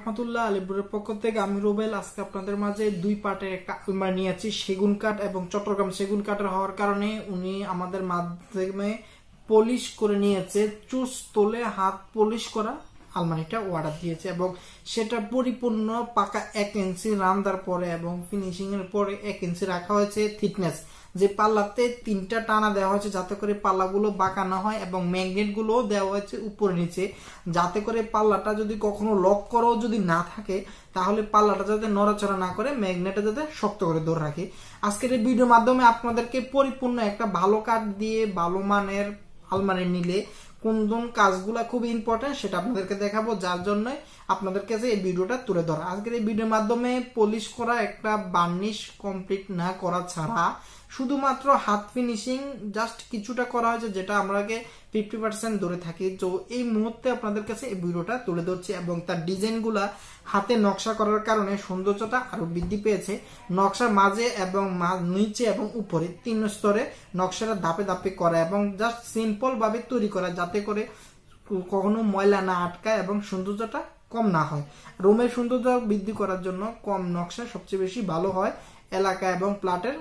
রহমতুল্লাহ আলিপুরের পক্ষ থেকে আমি রুবেল আজকে আপনাদের মাঝে দুই পার্টের একটা আলমারি নিয়ে আছি সেগুন কাঠ এবং চট্টগ্রাম সেগুন কাঠের হওয়ার কারণে উনি আমাদের মাধ্যমে পলিশ করে নিয়েছে চুস তোলে হাত পলিশ করা আলমারিটা অর্ডার দিয়েছে এবং সেটা পরিপূর্ণ পাকা এক ইঞ্চি রান্দার পরে এবং ফিনিশিংয়ের পরে এক ইঞ্চি রাখা হয়েছে থিকনেস যে পাল্লাতে তিনটা টানা দেওয়া হয়েছে যাতে করে পাল্লাগুলো বাঁকানো হয় এবং ম্যাগনেটগুলো দেওয়া হয়েছে উপরে নিচে যাতে করে পাল্লাটা যদি কখনো লক করাও যদি না থাকে তাহলে পাল্লাটা যাতে নড়াচড়া না করে ম্যাগনেটটা যাতে শক্ত করে ধরে রাখে আজকের এই ভিডিওর মাধ্যমে আপনাদেরকে পরিপূর্ণ একটা ভালো কাঠ দিয়ে ভালো মানের আলমারি নিলে কোন কোন কাজগুলো খুব ইম্পর্টেন্ট সেটা আপনাদেরকে দেখাবো যার জন্য আপনাদের কাছে এই ভিডিওটা তুলে ধরা আজকের এই ভিডিওর মাধ্যমে পলিশ করা একটা বার্নিশ কমপ্লিট না করা ছাড়া শুধুমাত্র হাত ফিনিশিং জাস্ট কিছুটা করা হয়েছে যেটা আগে ফিফটি পার্সেন্ট ধরে থাকি তো এই মুহূর্তে আপনাদের কাছে এই ভিডিওটা তুলে ধরছি এবং তার ডিজাইনগুলা হাতে নকশা করার কারণে সৌন্দর্যটা আরও বৃদ্ধি পেয়েছে নকশার মাঝে এবং নিচে এবং উপরে তিন স্তরে নকশাটা ধাপে ধাপে করা এবং জাস্ট সিম্পলভাবে তৈরি করা যাতে করে কখনো ময়লা না আটকায় এবং সৌন্দর্যটা কম না হয় রুমের সৌন্দর্য বৃদ্ধি করার জন্য কম নকশা সবচেয়ে বেশি ভালো হয় এলাকা এবং প্লাটের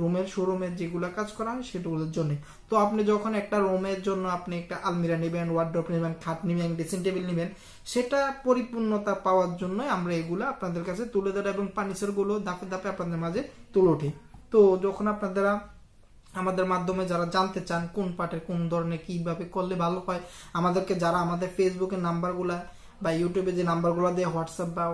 রুমের শোরুমের যেগুলো কাজ করা হয় সেগুলোর জন্য তো আপনি যখন একটা রুমের জন্য আপনি একটা আলমিরা নেবেন ওয়ার্ড্রপ নেবেন খাট নেবেন ড্রেসিং টেবিল নেবেন সেটা পরিপূর্ণতা পাওয়ার জন্য আমরা এগুলো আপনাদের কাছে তুলে ধরা এবং পানিসরগুলো ধাপে ধাপে আপনাদের মাঝে তুলে ওঠে তো যখন আপনারা আমাদের মাধ্যমে যারা জানতে চান কোন পাটের কোন ধরনের কিভাবে করলে ভালো হয় আমাদেরকে যারা আমাদের ফেসবুকের নাম্বারগুলা বা ইউটিউবে যে নাম্বারগুলো দেয় হোয়াটসঅ্যাপ বা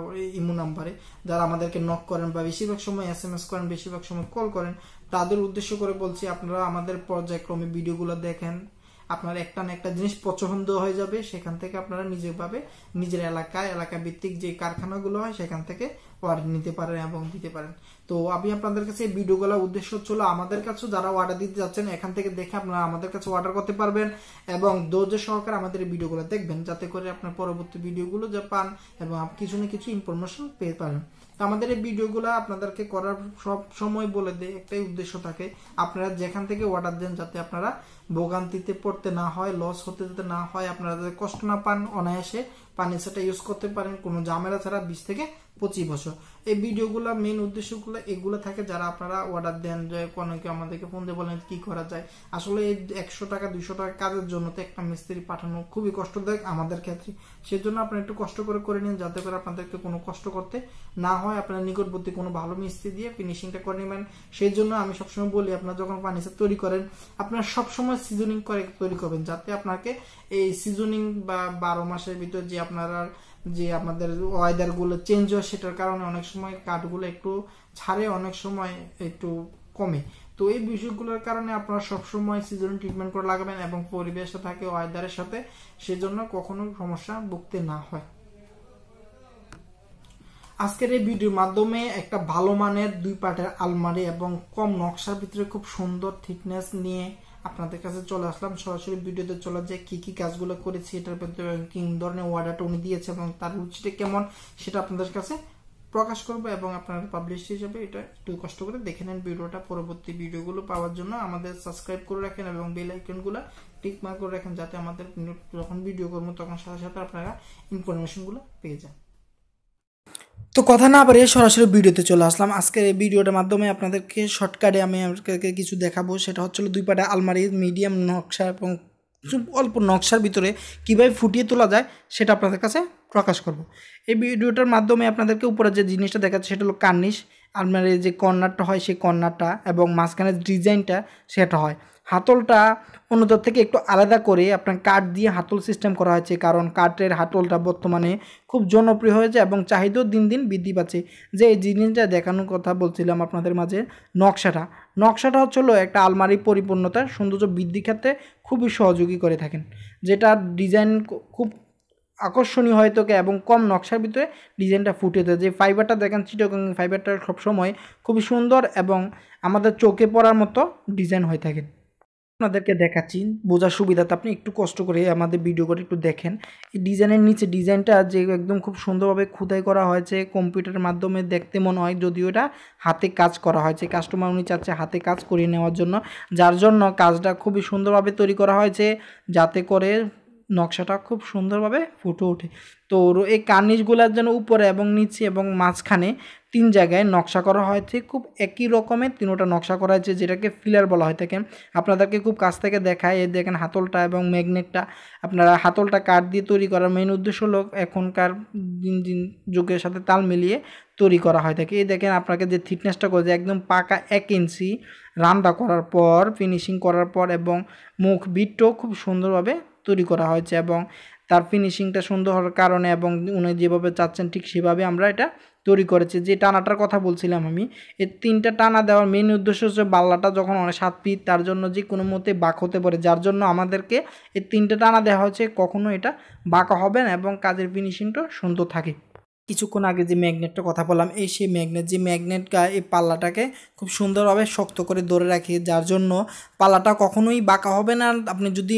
ইমো নাম্বারে যারা আমাদেরকে নক করেন বা বেশিরভাগ সময় এস এম এস করেন বেশিরভাগ সময় কল করেন তাদের উদ্দেশ্য করে বলছি আপনারা আমাদের পর্যায়ক্রমে ভিডিওগুলো দেখেন আপনার একটা না একটা জিনিস পছন্দ হয়ে যাবে সেখান থেকে আপনারা নিজেভাবে নিজের এলাকায় এলাকা ভিত্তিক যে কারখানাগুলো হয় সেখান থেকে অর্ডার নিতে পারেন এবং দিতে পারেন তো আমি আপনাদের কাছে ভিডিও গলার উদ্দেশ্য হচ্ছিল আমাদের কাছেও যারা অর্ডার দিতে যাচ্ছেন এখান থেকে দেখে আপনারা আমাদের কাছে অর্ডার করতে পারবেন এবং ধৈর্য সহকারে আমাদের ভিডিওগুলো দেখবেন যাতে করে আপনার পরবর্তী ভিডিওগুলো যা পান এবং কিছু না কিছু ইনফরমেশন পেয়ে পারেন আমাদের এই ভিডিওগুলো আপনাদেরকে করার সব সময় বলে দেয় একটাই উদ্দেশ্য থাকে আপনারা যেখান থেকে অর্ডার দেন যাতে আপনারা ভোগান্তিতে পড়তে না হয় লস হতে যেতে না হয় আপনারা যাতে কষ্ট না পান অনায়াসে সেটা ইউজ করতে পারেন কোনো জামেলা ছাড়া বিশ থেকে পঁচিশ বছর এই ভিডিওগুলো মেন উদ্দেশ্যগুলো এগুলো থাকে যারা আপনারা অর্ডার দেন যে কেউ আমাদেরকে ফোন দিয়ে বলেন কি করা যায় আসলে এই একশো টাকা দুইশো টাকা কাজের জন্য তো একটা মিস্ত্রি পাঠানো খুবই কষ্টদায়ক আমাদের ক্ষেত্রে সেজন্য আপনারা একটু কষ্ট করে করে নিন যাতে করে আপনাদেরকে কোনো কষ্ট করতে না হয় আপনারা নিকটবর্তী কোনো ভালো মিস্ত্রি দিয়ে ফিনিশিংটা করে নেবেন সেই জন্য আমি সবসময় বলি আপনার যখন ফার্নিচার তৈরি করেন আপনারা সবসময় সিজনিং করে তৈরি করবেন যাতে আপনাকে এই সিজনিং বা বারো মাসের ভিতরে যে আপনারা যে আপনাদের ওয়েদারগুলো চেঞ্জ হয় সেটার কারণে অনেক সময় কাঠগুলো একটু ছাড়ে অনেক সময় একটু কমে তো এই বিষয়গুলোর কারণে আপনারা সবসময় সিজন ট্রিটমেন্ট করে লাগাবেন এবং পরিবেশে থাকে ওয়েদারের সাথে সেজন্য কখনো সমস্যা ভুগতে না হয় আজকের এই ভিডিওর মাধ্যমে একটা ভালো মানের দুই পাটের আলমারি এবং কম নকশার ভিতরে খুব সুন্দর থিকনেস নিয়ে আপনাদের কাছে চলে আসলাম সরাসরি ভিডিওতে চলে যে কি কি কাজগুলো করেছি এটার ভিতরে কি ধরনের অর্ডারটা উনি দিয়েছে এবং তার রুচিটা কেমন সেটা আপনাদের কাছে প্রকাশ করবো এবং আপনার পাবলিশ হিসাবে এটা একটু কষ্ট করে দেখে নেন ভিডিওটা পরবর্তী ভিডিওগুলো পাওয়ার জন্য আমাদের সাবস্ক্রাইব করে রাখেন এবং বেল আইকনগুলো টিক মার্ক করে রাখেন যাতে আমাদের যখন ভিডিও করবো তখন সাথে সাথে আপনারা ইনফরমেশনগুলো পেয়ে যান তো কথা না পারে সরাসরি ভিডিওতে চলে আসলাম আজকের এই ভিডিওটার মাধ্যমে আপনাদেরকে শর্টকাটে আমি আপনাদেরকে কিছু দেখাবো সেটা হচ্ছিলো দুই পাটা আলমারি মিডিয়াম নকশা এবং অল্প নকশার ভিতরে কীভাবে ফুটিয়ে তোলা যায় সেটা আপনাদের কাছে প্রকাশ করব এই ভিডিওটার মাধ্যমে আপনাদেরকে উপরে যে জিনিসটা দেখাচ্ছে সেটা হলো কার্নিশ আলমারির যে কর্নারটা হয় সেই কর্নারটা এবং মাঝখানের ডিজাইনটা সেটা হয় হাতলটা অন্যদের থেকে একটু আলাদা করে আপনার কাঠ দিয়ে হাতল সিস্টেম করা হয়েছে কারণ কাঠের হাতলটা বর্তমানে খুব জনপ্রিয় হয়েছে এবং চাহিদাও দিন দিন বৃদ্ধি পাচ্ছে যে এই জিনিসটা দেখানোর কথা বলছিলাম আপনাদের মাঝে নকশাটা নকশাটা হলো একটা আলমারি পরিপূর্ণতার সৌন্দর্য বৃদ্ধি ক্ষেত্রে খুবই সহযোগী করে থাকেন যেটা ডিজাইন খুব আকর্ষণীয় হয় তোকে এবং কম নকশার ভিতরে ডিজাইনটা ফুটে দেয় যে ফাইবারটা দেখেন চিটকং ফাইবারটা সবসময় খুবই সুন্দর এবং আমাদের চোখে পড়ার মতো ডিজাইন হয়ে থাকে আপনাদেরকে দেখাচ্ছি বোঝার সুবিধাতে আপনি একটু কষ্ট করে আমাদের ভিডিও করে একটু দেখেন এই ডিজাইনের নিচে ডিজাইনটা যে একদম খুব সুন্দরভাবে খোদাই করা হয়েছে কম্পিউটারের মাধ্যমে দেখতে মনে হয় যদিও এটা হাতে কাজ করা হয়েছে কাস্টমার উনি চাচ্ছে হাতে কাজ করিয়ে নেওয়ার জন্য যার জন্য কাজটা খুবই সুন্দরভাবে তৈরি করা হয়েছে যাতে করে নকশাটা খুব সুন্দরভাবে ফুটে ওঠে তো এই কার্নিশগুলার জন্য উপরে এবং নিচে এবং মাঝখানে তিন জায়গায় নকশা করা হয়েছে খুব একই রকমের তিনোটা নকশা করা হয়েছে যেটাকে ফিলার বলা হয়ে থাকে আপনাদেরকে খুব কাছ থেকে দেখায় এ দেখেন হাতলটা এবং ম্যাগনেটটা আপনারা হাতলটা কাঠ দিয়ে তৈরি করার মেন উদ্দেশ্য হলো এখনকার দিন দিন যুগের সাথে তাল মিলিয়ে তৈরি করা হয় থাকে এই দেখেন আপনাকে যে থিটনেসটা করেছে একদম পাকা এক ইঞ্চি রান্না করার পর ফিনিশিং করার পর এবং মুখ বিটটাও খুব সুন্দরভাবে তৈরি করা হয়েছে এবং তার ফিনিশিংটা সুন্দর হওয়ার কারণে এবং উনি যেভাবে চাচ্ছেন ঠিক সেভাবে আমরা এটা তৈরি করেছি যে টানাটার কথা বলছিলাম আমি এই তিনটা টানা দেওয়ার মেন উদ্দেশ্য হচ্ছে বাল্লাটা যখন অনেক সাত ফিট তার জন্য যে কোনো মতে বাঁক হতে পারে যার জন্য আমাদেরকে এই তিনটা টানা দেওয়া হয়েছে কখনো এটা বাঁকা হবে না এবং কাজের ফিনিশিংটা সুন্দর থাকে কিছুক্ষণ আগে যে ম্যাগনেটটা কথা বললাম এই সেই ম্যাগনেট যে ম্যাগনেটটা এই পাল্লাটাকে খুব সুন্দরভাবে শক্ত করে ধরে রাখে যার জন্য পাল্লাটা কখনোই বাঁকা হবে না আপনি যদি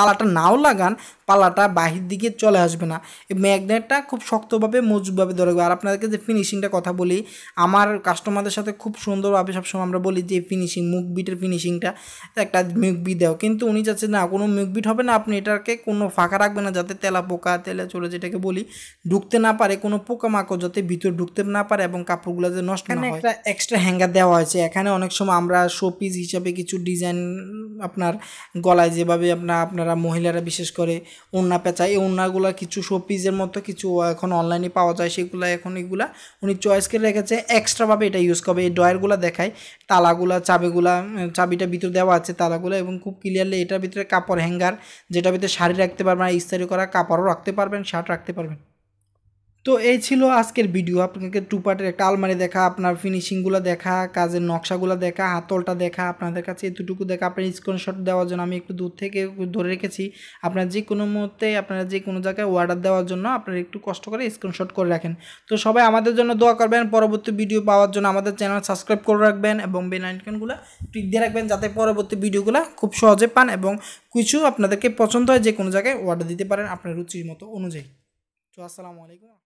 তালাটা নাও লাগান পালাটা বাহির দিকে চলে আসবে না ম্যাগনেটটা খুব শক্তভাবে মজবুতভাবে ধরে আর আপনাদেরকে যে ফিনিশিংটা কথা বলি আমার কাস্টমারদের সাথে খুব সুন্দরভাবে সবসময় আমরা বলি যে ফিনিশিং মুখ বিটের ফিনিশিংটা একটা মুখবি দেও কিন্তু উনি চাচ্ছে না কোনো মুখবিট হবে না আপনি এটাকে কোনো ফাঁকা রাখবেন না যাতে তেলা পোকা তেলা চলে যেটাকে বলি ঢুকতে না পারে কোনো পোকামাকড় যাতে ভিতরে ঢুকতে না পারে এবং কাপড়গুলো যে নষ্ট না একটা এক্সট্রা হ্যাঙ্গার দেওয়া হয়েছে এখানে অনেক সময় আমরা শোপিস হিসাবে কিছু ডিজাইন আপনার গলায় যেভাবে আপনার আপনারা মহিলারা বিশেষ করে ওড়না পেঁচায় এই ওড়নাগুলো কিছু শোপিজের মতো কিছু এখন অনলাইনে পাওয়া যায় সেগুলো এখন এগুলা উনি চয়েস করে রেখেছে এক্সট্রাভাবে এটা ইউজ করবে এই ড্রয়ারগুলো দেখায় তালাগুলা চাবিগুলা চাবিটা ভিতরে দেওয়া আছে তালাগুলো এবং খুব ক্লিয়ারলি এটার ভিতরে কাপড় হ্যাঙ্গার যেটা ভিতরে শাড়ি রাখতে পারবেন ইস্তারি করা কাপড়ও রাখতে পারবেন শার্ট রাখতে পারবেন তো এই ছিল আজকের ভিডিও আপনাকে টু পার্টের একটা আলমারি দেখা আপনার ফিনিশিংগুলো দেখা কাজের নকশাগুলো দেখা হাতলটা দেখা আপনাদের কাছে এতটুকু দেখা আপনার স্ক্রিনশট দেওয়ার জন্য আমি একটু দূর থেকে ধরে রেখেছি আপনার যে কোনো মুহূর্তে আপনারা যে কোনো জায়গায় অর্ডার দেওয়ার জন্য আপনারা একটু কষ্ট করে স্ক্রিনশট করে রাখেন তো সবাই আমাদের জন্য দোয়া করবেন পরবর্তী ভিডিও পাওয়ার জন্য আমাদের চ্যানেল সাবস্ক্রাইব করে রাখবেন এবং বেল আইকনগুলো ক্লিক দিয়ে রাখবেন যাতে পরবর্তী ভিডিওগুলো খুব সহজে পান এবং কিছু আপনাদেরকে পছন্দ হয় যে কোনো জায়গায় অর্ডার দিতে পারেন আপনার রুচির মতো অনুযায়ী তো আসসালামু আলাইকুম